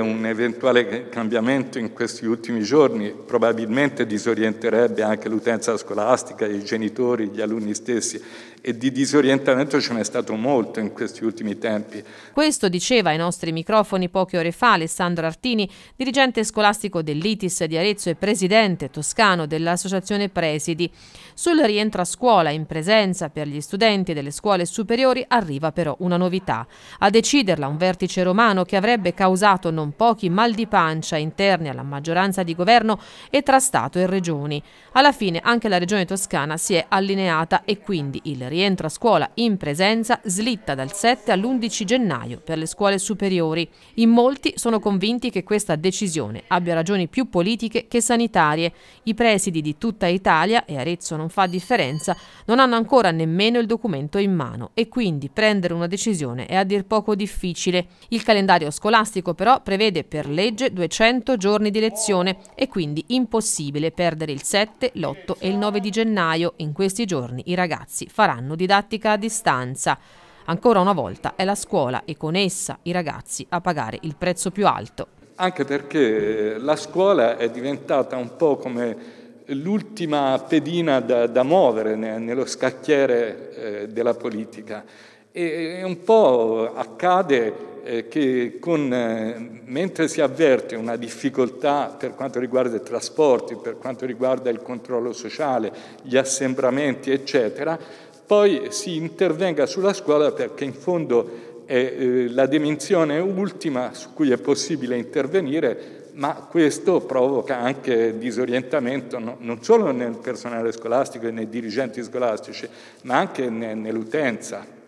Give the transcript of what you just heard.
Un eventuale cambiamento in questi ultimi giorni probabilmente disorienterebbe anche l'utenza scolastica, i genitori, gli alunni stessi e di disorientamento ce n'è stato molto in questi ultimi tempi. Questo diceva ai nostri microfoni poche ore fa Alessandro Artini, dirigente scolastico dell'ITIS di Arezzo e presidente toscano dell'associazione Presidi. Sul rientro a scuola in presenza per gli studenti delle scuole superiori arriva però una novità. A deciderla un vertice romano che avrebbe causato non non pochi mal di pancia interni alla maggioranza di governo e tra Stato e Regioni. Alla fine anche la Regione Toscana si è allineata e quindi il rientro a scuola in presenza slitta dal 7 all'11 gennaio per le scuole superiori. In molti sono convinti che questa decisione abbia ragioni più politiche che sanitarie. I presidi di tutta Italia, e Arezzo non fa differenza, non hanno ancora nemmeno il documento in mano e quindi prendere una decisione è a dir poco difficile. Il calendario scolastico però presenta prevede per legge 200 giorni di lezione e quindi impossibile perdere il 7, l'8 e il 9 di gennaio. In questi giorni i ragazzi faranno didattica a distanza. Ancora una volta è la scuola e con essa i ragazzi a pagare il prezzo più alto. Anche perché eh, la scuola è diventata un po' come l'ultima pedina da, da muovere nello scacchiere eh, della politica e un po' accade eh, che con, eh, mentre si avverte una difficoltà per quanto riguarda i trasporti, per quanto riguarda il controllo sociale, gli assembramenti, eccetera, poi si intervenga sulla scuola perché in fondo è eh, la dimensione ultima su cui è possibile intervenire ma questo provoca anche disorientamento non solo nel personale scolastico e nei dirigenti scolastici, ma anche nell'utenza.